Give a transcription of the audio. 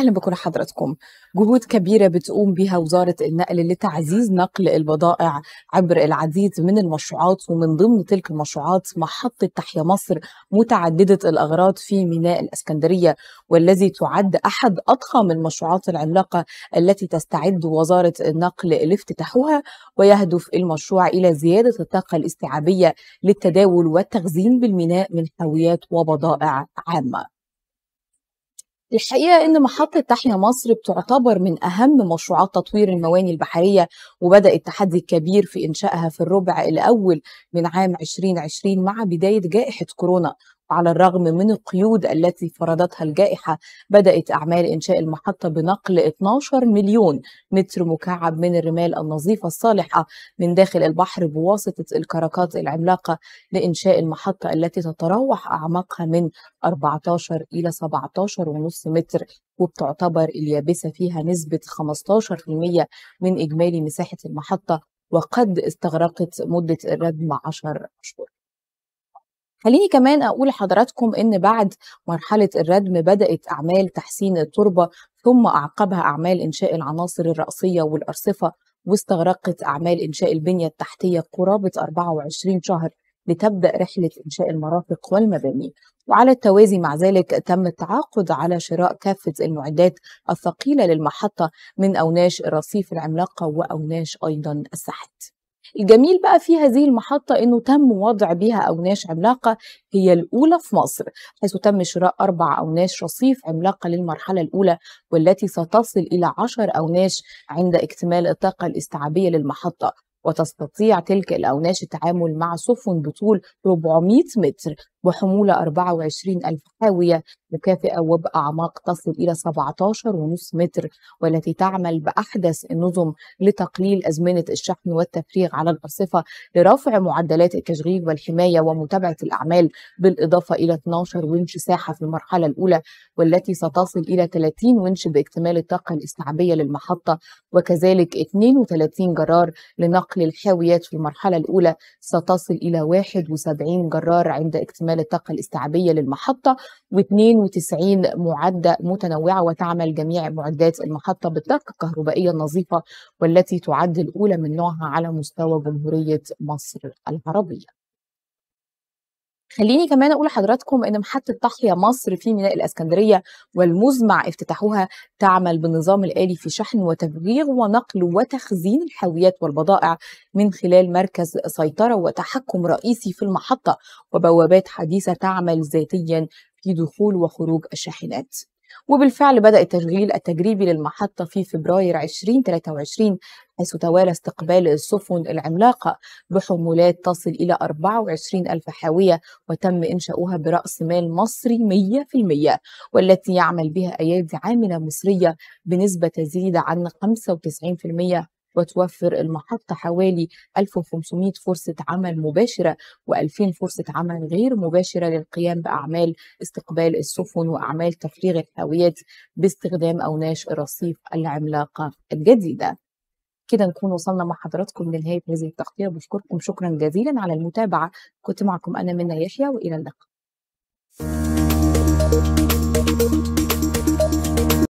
أهلا بكل حضراتكم جهود كبيرة بتقوم بها وزارة النقل لتعزيز نقل البضائع عبر العديد من المشروعات ومن ضمن تلك المشروعات محطة تحيا مصر متعددة الأغراض في ميناء الإسكندرية والذي تعد أحد أضخم المشروعات العملاقة التي تستعد وزارة النقل لافتتاحها ويهدف المشروع إلى زيادة الطاقة الاستيعابية للتداول والتخزين بالميناء من حاويات وبضائع عامة الحقيقة إن محطة تحيا مصر بتعتبر من أهم مشروعات تطوير المواني البحرية وبدأ التحدي الكبير في إنشائها في الربع الأول من عام 2020 مع بداية جائحة كورونا على الرغم من القيود التي فرضتها الجائحة بدأت أعمال إنشاء المحطة بنقل 12 مليون متر مكعب من الرمال النظيفة الصالحة من داخل البحر بواسطة الكركات العملاقة لإنشاء المحطة التي تتراوح أعماقها من 14 إلى 17.5 متر وبتعتبر اليابسة فيها نسبة 15% من إجمالي مساحة المحطة وقد استغرقت مدة الردم 10 أشهر خليني كمان اقول لحضراتكم ان بعد مرحله الردم بدات اعمال تحسين التربه ثم اعقبها اعمال انشاء العناصر الراسيه والارصفه واستغرقت اعمال انشاء البنيه التحتيه قرابه 24 شهر لتبدا رحله انشاء المرافق والمباني وعلى التوازي مع ذلك تم التعاقد على شراء كافه المعدات الثقيله للمحطه من اوناش الرصيف العملاقه واوناش ايضا الساحات الجميل بقى في هذه المحطة أنه تم وضع بها أوناش عملاقة هي الأولى في مصر حيث تم شراء أربع أوناش رصيف عملاقة للمرحلة الأولى والتي ستصل إلى عشر أوناش عند اكتمال الطاقة الاستيعابية للمحطة وتستطيع تلك الأوناش التعامل مع سفن بطول 400 متر وحمولة 24 ألف حاوية مكافئة وبأعماق تصل إلى 17.5 متر والتي تعمل بأحدث النظم لتقليل أزمنة الشحن والتفريغ على الأرصفة لرفع معدلات التشغيل والحماية ومتابعة الأعمال بالإضافة إلى 12 ونش ساحة في المرحلة الأولى والتي ستصل إلى 30 ونش باكتمال الطاقة الاستيعابية للمحطة وكذلك 32 جرار لنقل الحاويات في المرحلة الأولى ستصل إلى 71 جرار عند اكتمال استعمال الطاقة الاستيعابية للمحطة و92 معدة متنوعة وتعمل جميع معدات المحطة بالطاقة الكهربائية النظيفة والتي تعد الأولى من نوعها على مستوى جمهورية مصر العربية خليني كمان أقول لحضراتكم إن محطة ضاحية مصر في ميناء الإسكندرية والمزمع افتتاحوها تعمل بالنظام الآلي في شحن وتفريغ ونقل وتخزين الحاويات والبضائع من خلال مركز سيطرة وتحكم رئيسي في المحطة وبوابات حديثة تعمل ذاتيا في دخول وخروج الشاحنات وبالفعل بدأ التشغيل التجريبي للمحطة في فبراير 2023 حيث توالى استقبال السفن العملاقة بحمولات تصل إلى 24 ألف حاوية وتم إنشاؤها برأس مال مصري 100% والتي يعمل بها أيادي عاملة مصرية بنسبة تزيد عن 95% وتوفر المحطة حوالي 1500 فرصة عمل مباشرة و2000 فرصة عمل غير مباشرة للقيام بأعمال استقبال السفن وأعمال تفريغ الحاويات باستخدام أوناش الرصيف العملاقة الجديدة كده نكون وصلنا مع حضراتكم لنهاية هذه التغطية بشكركم شكرا جزيلا على المتابعة كنت معكم أنا منى يحيى وإلى اللقاء thank you